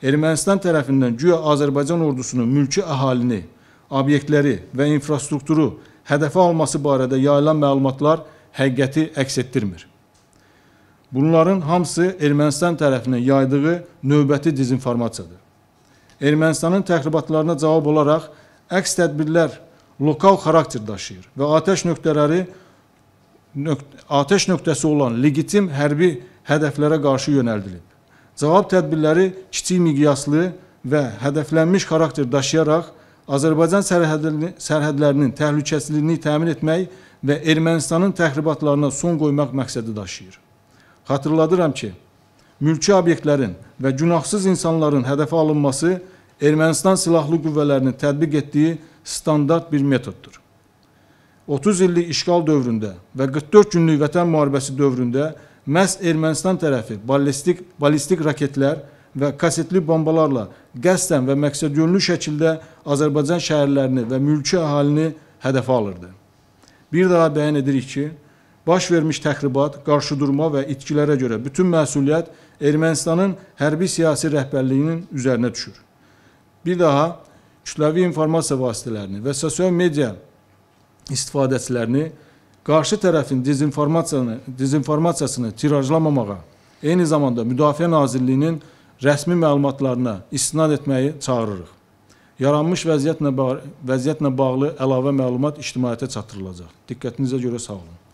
Ermənistan tərəfindən güya Azərbaycan ordusunun mülki əhalini, obyektləri və infrastrukturu hədəfə alması barədə yayılan məlumatlar həqiqəti əks etdirmir. Bunların hamısı Ermənistan tərəfindən yaydığı növbəti dezinformasiyadır. Ermənistanın təxribatlarına cavab olaraq əks tədbirlər lokal xarakter daşıyır və atəş nöqtələri nöqt atəş nöqtəsi olan legitim hərbi hədəflərə qarşı yönəldilib. Cavab tədbirləri kiçik miqyaslı və hədəflənmiş xarakter daşıyaraq Azərbaycan sərhədini, sərhədlərinin təhlükəsizliyini təmin etmək və Ermənistanın təxribatlarına son qoymaq məqsədi daşıyır. Xatırladıram ki, mülki obyektlərin və günahsız insanların hədəfə alınması Ermənistan silahlı qüvvələrinin tətbiq etdiyi standart bir metoddur. 30 illik işğal dövründə və 44 günlük vətən müharibəsi dövründə məhz Ermənistan tərəfi ballistik, ballistik raketlər və kasetli bombalarla qəsdən və məqsədyönlü şəkildə Azərbaycan şəhərlərini və mülki əhalini hədəfə alırdı. Bir daha bəyan edirik ki, baş vermiş təxribat, qarşıdurma və itkilərə görə bütün məsuliyyət Ermənistanın hərbi siyasi rəhbərliyinin üzərinə düşür. Bir daha, kütləvi informasiya vasitələrini və sosial media istifadəçilərini qarşı tərəfin dezinformasiyanı, dezinformasiyasını tirajlamamağa, eyni zamanda Müdafiə Nazirliyinin rəsmi məlumatlarına istinad etməyi çağırırıq. Yaranmış vəziyyətlə, bağ vəziyyətlə bağlı əlavə məlumat ictimaiyyətə çatdırılacaq. Diqqətinizə görə sağ olun.